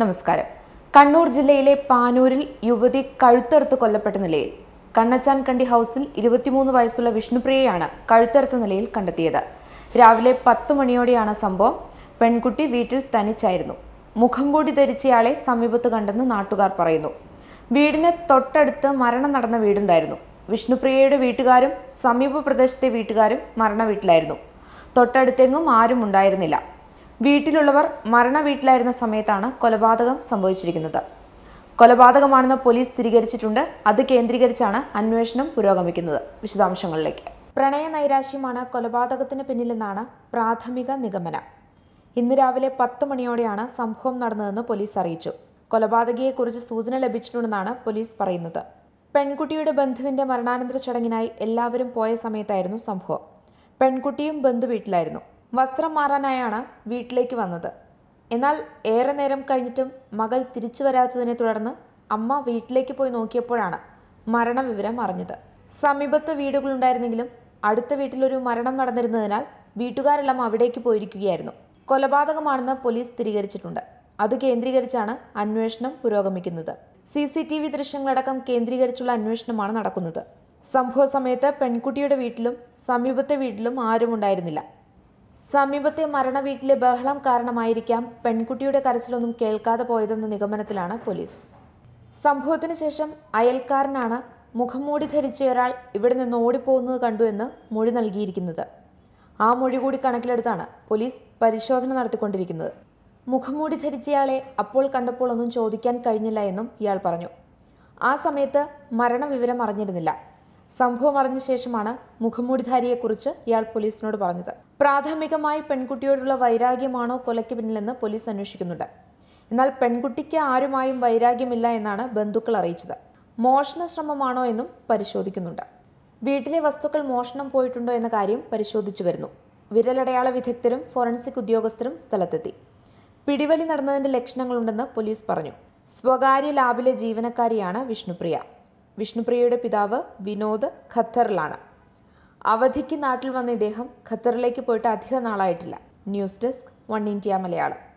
നമസ്കാരം കണ്ണൂർ ജില്ലയിലെ പാനൂരിൽ യുവതി കഴുത്തറുത്ത് കൊല്ലപ്പെട്ട നിലയിൽ കണ്ണച്ചാൻ കണ്ടി ഹൗസിൽ ഇരുപത്തിമൂന്ന് വയസ്സുള്ള വിഷ്ണുപ്രിയയാണ് കഴുത്തറുത്ത നിലയിൽ കണ്ടെത്തിയത് രാവിലെ പത്ത് മണിയോടെയാണ് സംഭവം പെൺകുട്ടി വീട്ടിൽ തനിച്ചായിരുന്നു മുഖം കൂടി ധരിച്ചയാളെ സമീപത്ത് കണ്ടെന്ന് നാട്ടുകാർ പറയുന്നു വീടിന് തൊട്ടടുത്ത് മരണം നടന്ന വീടുണ്ടായിരുന്നു വിഷ്ണുപ്രിയയുടെ വീട്ടുകാരും സമീപ പ്രദേശത്തെ വീട്ടുകാരും മരണ വീട്ടിലായിരുന്നു തൊട്ടടുത്തെങ്ങും ആരും ഉണ്ടായിരുന്നില്ല വീട്ടിലുള്ളവർ മരണ വീട്ടിലായിരുന്ന സമയത്താണ് കൊലപാതകം സംഭവിച്ചിരിക്കുന്നത് കൊലപാതകമാണെന്ന് പോലീസ് സ്ഥിരീകരിച്ചിട്ടുണ്ട് അത് കേന്ദ്രീകരിച്ചാണ് അന്വേഷണം പുരോഗമിക്കുന്നത് വിശദാംശങ്ങളിലേക്ക് പ്രണയ നൈരാശ്യമാണ് കൊലപാതകത്തിന് പിന്നിലെന്നാണ് പ്രാഥമിക നിഗമനം ഇന്ന് രാവിലെ പത്ത് മണിയോടെയാണ് സംഭവം നടന്നതെന്ന് പോലീസ് അറിയിച്ചു കൊലപാതകയെക്കുറിച്ച് സൂചന ലഭിച്ചിട്ടുണ്ടെന്നാണ് പോലീസ് പറയുന്നത് പെൺകുട്ടിയുടെ ബന്ധുവിന്റെ മരണാനന്തര ചടങ്ങിനായി എല്ലാവരും പോയ സമയത്തായിരുന്നു സംഭവം പെൺകുട്ടിയും ബന്ധു വീട്ടിലായിരുന്നു വസ്ത്രം മാറാനായാണ് വീട്ടിലേക്ക് വന്നത് എന്നാൽ ഏറെ നേരം കഴിഞ്ഞിട്ടും മകൾ തിരിച്ചു വരാത്തതിനെ തുടർന്ന് അമ്മ വീട്ടിലേക്ക് പോയി നോക്കിയപ്പോഴാണ് മരണവിവരം അറിഞ്ഞത് സമീപത്ത് വീടുകളുണ്ടായിരുന്നെങ്കിലും അടുത്ത വീട്ടിലൊരു മരണം നടന്നിരുന്നതിനാൽ വീട്ടുകാരെല്ലാം അവിടേക്ക് പോയിരിക്കുകയായിരുന്നു കൊലപാതകമാണെന്ന് പോലീസ് സ്ഥിരീകരിച്ചിട്ടുണ്ട് അത് കേന്ദ്രീകരിച്ചാണ് അന്വേഷണം പുരോഗമിക്കുന്നത് സി സി ടി വി ദൃശ്യങ്ങളടക്കം കേന്ദ്രീകരിച്ചുള്ള അന്വേഷണമാണ് നടക്കുന്നത് സംഭവ സമയത്ത് പെൺകുട്ടിയുടെ വീട്ടിലും സമീപത്തെ വീട്ടിലും ആരും ഉണ്ടായിരുന്നില്ല സമീപത്തെ മരണവീട്ടിലെ ബഹളം കാരണമായിരിക്കാം പെൺകുട്ടിയുടെ കരച്ചിലൊന്നും കേൾക്കാതെ പോയതെന്ന നിഗമനത്തിലാണ് പോലീസ് സംഭവത്തിന് ശേഷം അയൽക്കാരനാണ് മുഖംമൂടി ധരിച്ച ഒരാൾ ഇവിടെ നിന്ന് ഓടിപ്പോകുന്നത് കണ്ടു എന്ന് മൊഴി നൽകിയിരിക്കുന്നത് ആ മൊഴി കൂടി കണക്കിലെടുത്താണ് പോലീസ് പരിശോധന നടത്തിക്കൊണ്ടിരിക്കുന്നത് മുഖംമൂടി ധരിച്ചയാളെ അപ്പോൾ കണ്ടപ്പോൾ ഒന്നും ചോദിക്കാൻ കഴിഞ്ഞില്ല എന്നും ഇയാൾ പറഞ്ഞു ആ സമയത്ത് മരണവിവരം അറിഞ്ഞിരുന്നില്ല സംഭവം അറിഞ്ഞ ശേഷമാണ് മുഖംമൂടിധാരിയെക്കുറിച്ച് ഇയാൾ പോലീസിനോട് പറഞ്ഞത് പ്രാഥമികമായി പെൺകുട്ടിയോടുള്ള വൈരാഗ്യമാണോ കൊലയ്ക്ക് പിന്നിലെന്ന് പോലീസ് അന്വേഷിക്കുന്നുണ്ട് എന്നാൽ പെൺകുട്ടിക്ക് ആരുമായും വൈരാഗ്യമില്ല എന്നാണ് ബന്ധുക്കൾ അറിയിച്ചത് മോഷണ ശ്രമമാണോ എന്നും പരിശോധിക്കുന്നുണ്ട് വീട്ടിലെ വസ്തുക്കൾ മോഷണം പോയിട്ടുണ്ടോ എന്ന കാര്യം പരിശോധിച്ചു വരുന്നു വിരലടയാള വിദഗ്ധരും ഫോറൻസിക് ഉദ്യോഗസ്ഥരും സ്ഥലത്തെത്തി പിടിവലി നടന്നതിന്റെ ലക്ഷണങ്ങളുണ്ടെന്ന് പോലീസ് പറഞ്ഞു സ്വകാര്യ ലാബിലെ ജീവനക്കാരിയാണ് വിഷ്ണുപ്രിയ വിഷ്ണുപ്രിയയുടെ പിതാവ് വിനോദ് ഖത്തറിലാണ് അവധിക്ക് നാട്ടിൽ വന്ന ഇദ്ദേഹം ഖത്തറിലേക്ക് പോയിട്ട് അധിക നാളായിട്ടില്ല news desk one India Malayalam